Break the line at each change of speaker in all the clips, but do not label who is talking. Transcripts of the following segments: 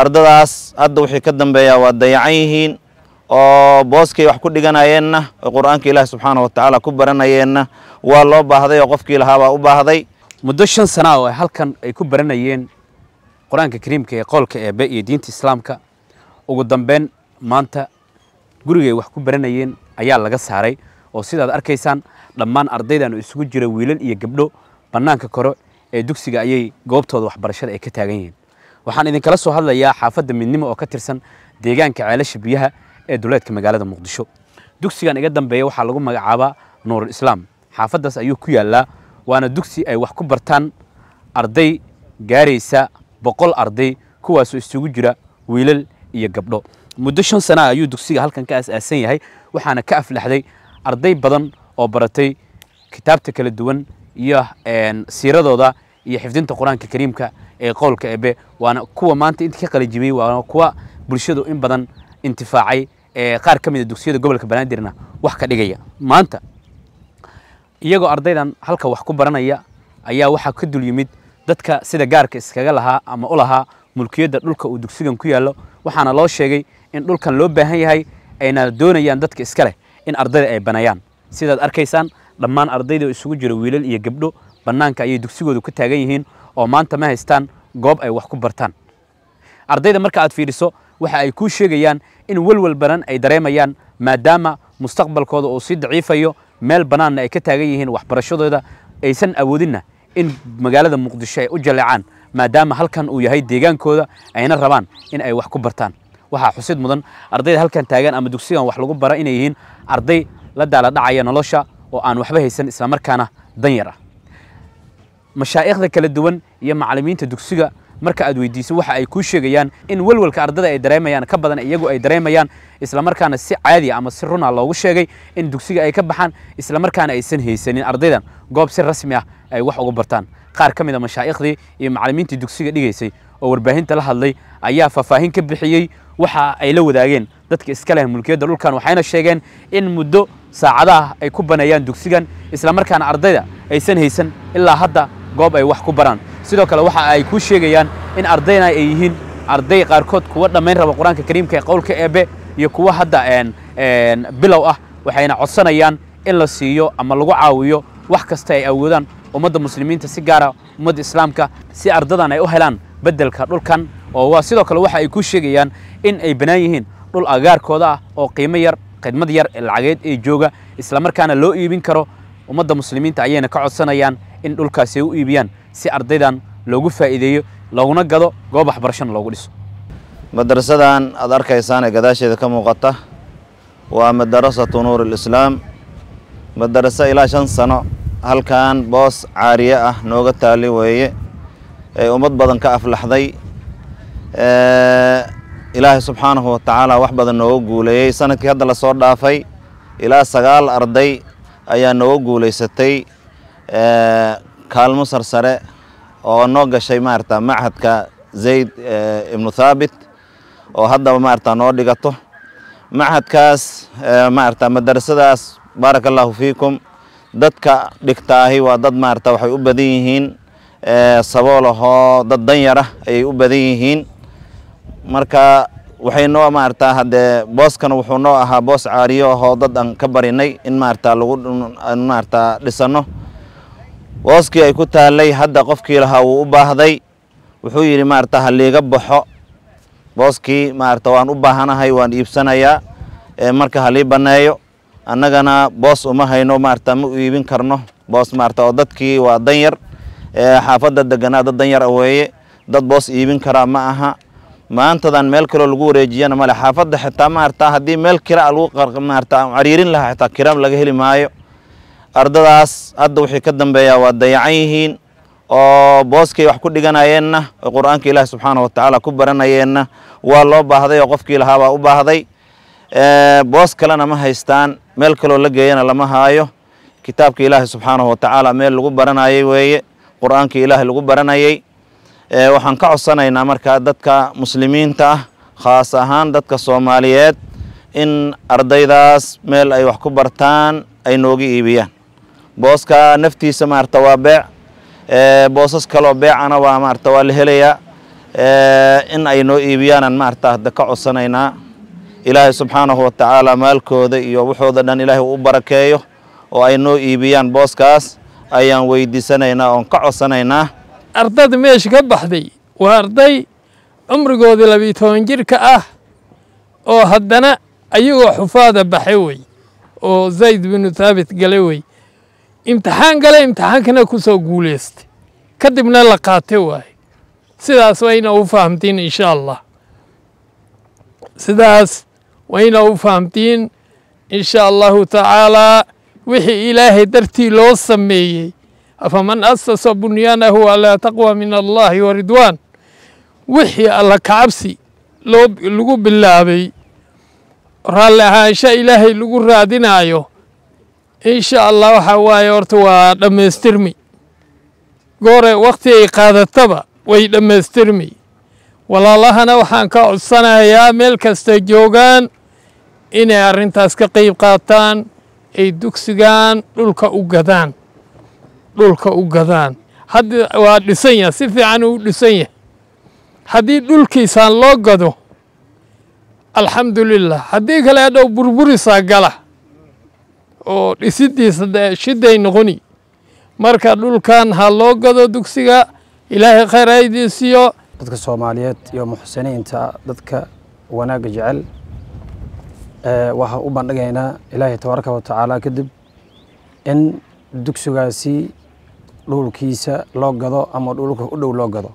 ardadaas hadda wixii ka dambeeya waa dayacan yihiin oo booskay wax ku dhiganayeenna oo qur-aanka subxaana subxaanah tacaala ku baranayeenna waa loo baahday oo qofkii lahaabaa u baahday
muddo shan sana oo halkan ay ku baranayeen qur-aanka kariimka ee qowlka eebe iyo diinta islaamka ugu dambeyn maanta gurigay wax ku baranayeen ayaa laga saaray oo sidaad arkaysaan dhammaan ardaydan isugu jira wiilal iyo gabdho bannaanka koro ee dugsiga ayay goobtooda waxbarashada ay ka taagan yihiin waxaan idinkala soo hadlayaa xaafadda midnimo oo ka tirsan deegaanka ceelasha biyaha ee duleedka magaalada muqdisho dugsigan iga dambeeya waxaa lagu magacaabaa nuurul islaam xaafaddaas ayuu ku yaallaa waana dugsi ay wax ku bartaan arday gaaraysa boqol arday kuwaasoo isugu jira wiilal iyo gabdho muddo shan sanaa ayuu dugsiga halkan ka aas-aasan yahay waxaana ka aflaxday arday badan oo baratay kitaabta kala duwan iyo siiradooda iyo xifdinta qur-aanka kariimka ee qowlka ebe waana kuwa maanta inta ka qalijimiyey waana kuwa bulshadu in badan intifaacay ee qaar ka mid a ah dugsiyada gobolka banaadirna wax ka dhigaya maanta iyagoo ardaydan halka wax ku baranaya ayaa waxaa ka dul yimid dadka sida gaarka iskaga lahaa ama u lahaa mulkiyadda dhulka uu dugsigan ku yaallo waxaana loo sheegay in dhulkan loo baahan yahay ayna doonayaan dadka iska leh in ardayda ay banayaan sidaad arkaysaan dhammaan ardayda isugu jira wiilal iyo gabdho bannaanka ayay dugsigoodu ka taagan yihiin oo maanta ma haystaan goob ay wax ku bartaan ardayda marka aad fiidhiso waxa ay kuu sheegayaan in welwel badan ay dareemayaan maadaama mustaqbalkooda uu sii daciifayo meel bannaanna ay ka taagan yihiin waxbarashadooda aysan awoodinna in magaalada muqdisho ay u jaleecaan maadaama halkan uu yahay deegaankooda ayna rabaan in ay wax ku bartaan waxaa xusid mudan ardayda halkan taagan ama dugsigan wax lagu bara inay yihiin arday la daala dhacaya nolosha oo aan waxba haysan islamarkaana danyar ah mashaaikhda kala duwan iyo macalimiinta dugsiga marka aad weydiiso waxa ay kuu sheegayaan in welwelka ardada ay dareemayaan ka badan iyagu ay dareemayaan islamarkaana si caadiya ama si runa ah loogu sheegay in dugsiga ay ka baxaan islamarkaana aysan haysanin ardaydan goob si rasmi ah ay wax ugu bartaan qaar ka mid a ah mashaa'ikhdii iyo macalimiintii dugsiga dhigaysay oo warbaahinta la hadlay ayaa faahfaahin ka bixiyey waxa ay la wadaageen dadka iska leh mulkiyadda dhulkan waxayna sheegeen in muddo saacadaah ay ku baneeyaan dugsigan islamarkaana ardayda aysan haysan ilaa hadda goob ay wax ku baraan sidoo kale waxa ay ku sheegayaan in ardayna ay yihiin arday qaarkood kuwa dhammayn raba qur-aanka kariimka ee qowlka eebe iyo kuwa hadda bilow ah waxayna codsanayaan in la siiyo ama lagu caawiyo wax kasta ay awoodaan ummadda muslimiinta si gaara ah ummadda islaamka si ardadan ay u helaan beddelka dhulkan oo waa sidoo kale waxa ay ku sheegayaan in ay bannaan yihiin dhul agaarkooda ah oo qiimo yar khidmad yar lacageed ee jooga islamarkaana loo iibin karo ummadda muslimiinta ayayna ka codsanayaan in dhulkaasi ay u iibiyaan si ardaydan loogu faa'iideeyo looguna gado goob waxbarashana loogu dhiso
madrasadan aad ee gadaasheeda ka muuqata waa madarasatu nuur alislaam madaraso ilaa shan sano halkan boos caariye ah nooga taali weeye ee ummad badan ka aflaxday ilaahay subxaanahu wa tacaala wax badan nooga guuleeyey sanadkii hadda lasoo dhaafay ilaa sagaal arday ayaa nooga guuleysatay eh, kaalmo sarsare oo noo gashay maarata machadka zayd eh, ibnu thaabit oo haddaba maarata noo dhigato machadkaas eh, maarata madarasadaas baaraka allahu fiikum dadka dhigtaahi waa dad maarata waxay u badan yihiin saboolahoo dad danyarah ayay u badan yihiin marka waxay noo maaragtaa haddee booskan wuxuu noo ahaa boos caariyo ahoo dad aan ka barinay in maaragtaa lagu maaragtaa dhisanno booskii ay ku taallay hadda qofkii lahaa wuu u baahday wuxuu yidhi maaragta haliiga baxo booskii maaragta waan u baahanahay waan iibsanayaa marka halii banneeyo annagana boos uma hayno maaragta ma u iibin karno boos maaragta oo dadkii waa danyar xaafadda deganaa dad danyar aweeye dad boos iibin karaa ma aha maantadan meel kaloo lagu wareejiyana male xaafada xitaa ma haddii meel kiraa lagu cariirin lahaa xitaa kiraam laga heli maayo ardadaas hadda wixii ka dambeeya waa dayacan yihiin oo booskay wax ku dhiganayeenna oo qur'aanka ilaahi subxaana wa ku baranayeenna waa loo baahday oo qofkii lahaabaa u baahday boos kalena ma haystaan meel kaloo la geeyana lama haayo kitaabka ilaahi subxaanahu wa meel lagu baranayay weeye qur'aanka ilaahi lagu baranayay Eh, waxaan ka codsanaynaa markaa dadka muslimiinta ah khaas ahaan dadka soomaaliyeed in ardaydaas meel ay wax ku bartaan ay nooga iibiyaan booska naftiisa maarata waa beec eh, boosas kaloo beecana waa maarata waa la helayaa eh, in ay noo iibiyaanaan maarata hadda ka codsanaynaa ilaahay subxaanahu wa maalkooda iyo wuxooda dhan ilaahay uu u barakeeyo oo ay noo iibiyaan booskaas ayaan weydiisanaynaa oon ka codsanaynaa
ardada meesha ka baxday waa arday cumrigoodii labiiyo toban jirka ah oo haddana ayagoo xufaada baxay wey oo zayd binu thaabit gale wey imtixaan gale imtixaankana ku soo guulaystay kadibna la qaata waaye sidaas wayna u fahamtiin insha allah sidaas waa u fahamtiin insha allahu tacaalaa wixii ilaahay dartii loo sameeyey afaman asasa bunyaanahu calaa taqwa min allaahi wa ridwaan wixii alla kacabsi lagu bilaabay raalli ahaansha ilaahay lagu raadinaayo insha allah waxaa waaye horta waa dhammaystirmi goore wakhti ay qaadataba way dhammaystirmi walaalahana waxaan ka codsanayaa meel kasta joogaan inay arrintaas ka qayb qaataan ay dugsigaan dhulka u gadaan dhulka u gadaan hadda waa dhisan yahay si fiican uu dhisan yahay haddii dhulkiisaan loo gado alxamdulilah haddii kale hadhow burburisaa gala oo dhisiddiisa de shiday noqoni marka dhulkan ha loo gado dugsiga ilaahay khayr haydiisiyo
dadka soomaaliyeed iyo muxsiniinta dadka wanaagga jecel waxaa u bandhigaynaa ilaahay tabaaraka wa tacaala kadib in dugsigaasi dhuulkiisa loo gado ama dhuulka u dhow loo gado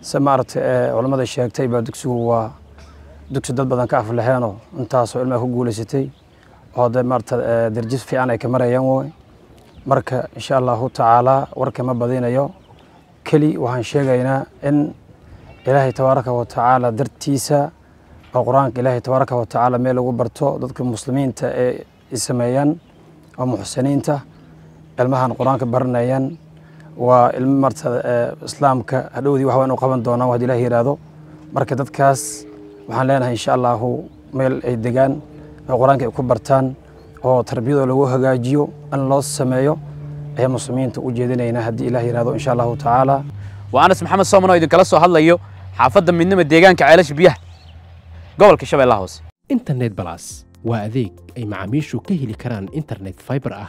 se maaragtay ee eh, culammada sheegtay baa dugsigu waa dugsi dad badan ka aflaheenoo intaasoo ilmaha ku guulaysatay oo de maarata eh, darjis fiican ay ka marayaan way marka insha allahu tacaalaa warkama badinayo keli waxaan sheegaynaa in ilaahay tabaaraka wa tacaala dartiisa oo qur-aanka ilaahay tabaaraka wa tacaala meel lagu barto dadka muslimiinta ee sameeyaan oo muxsiniinta ilmahan qur-aanka baranayaan waa ilmo marta islaamka hadhowdii waxwan u qaban doonaan hadi ilaah yidhaahdo marka dadkaas waxaan leenahay insha allaahu meel ay degaan oo qur-aanka ay ku bartaan oo tarbiyadoo lagu hagaajiyo in loo sameeyo ayaa muslimiinta u jeedinaynaa haddii ilah yidhahdo insha allahu tacaala
waa anas maxamed sooman oo idinkala soo hadlayo xaafadda midnima deegaanka ceelasha biyaha gobolka shabeellaha hoose
internet balas waa adeeg ay macaamiishu ka heli
karaan internet fiber ah